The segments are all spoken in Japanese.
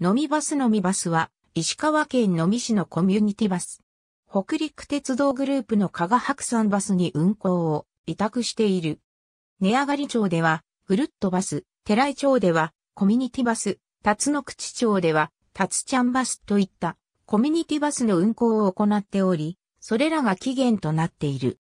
のみバスのみバスは、石川県のみ市のコミュニティバス。北陸鉄道グループの加賀白山バスに運行を委託している。根上がり町では、ぐるっとバス、寺井町では、コミュニティバス、辰野口町では、辰ちゃんバスといった、コミュニティバスの運行を行っており、それらが期限となっている。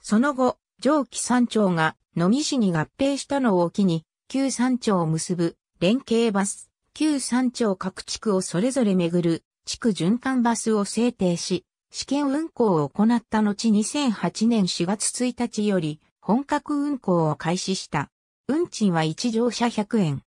その後、上記山町が、のみ市に合併したのを機に、旧山町を結ぶ、連携バス、旧山町各地区をそれぞれ巡る地区循環バスを制定し、試験運行を行った後2008年4月1日より本格運行を開始した。運賃は一乗車100円。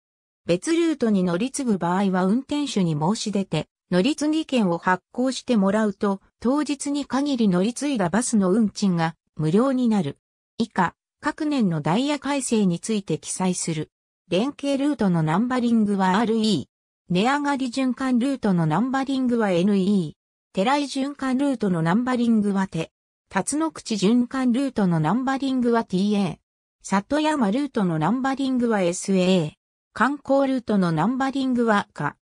別ルートに乗り継ぐ場合は運転手に申し出て、乗り継ぎ券を発行してもらうと、当日に限り乗り継いだバスの運賃が無料になる。以下、各年のダイヤ改正について記載する。連携ルートのナンバリングは RE。値上がり循環ルートのナンバリングは NE。寺井循環ルートのナンバリングは手。辰野口循環ルートのナンバリングは TA。里山ルートのナンバリングは SA。観光ルートのナンバリングはか。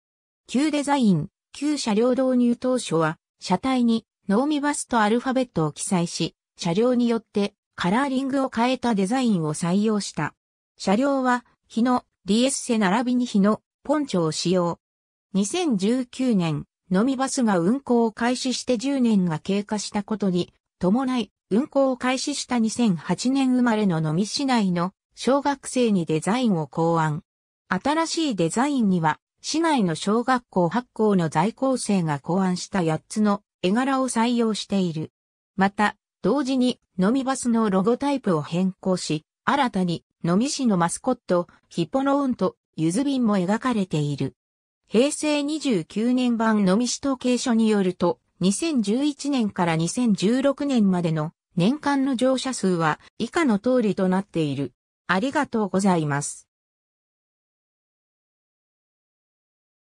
旧デザイン、旧車両導入当初は、車体に、ノーミバスとアルファベットを記載し、車両によって、カラーリングを変えたデザインを採用した。車両は、日野、リエッセ並びに日野、ポンチョを使用。2019年、飲みバスが運行を開始して10年が経過したことに、伴い、運行を開始した2008年生まれの飲み市内の小学生にデザインを考案。新しいデザインには、市内の小学校発行の在校生が考案した8つの絵柄を採用している。また、同時に、飲みバスのロゴタイプを変更し、新たに能み市のマスコット、ヒポノーンとゆずンも描かれている。平成29年版能み市統計書によると、2011年から2016年までの年間の乗車数は以下の通りとなっている。ありがとうございます。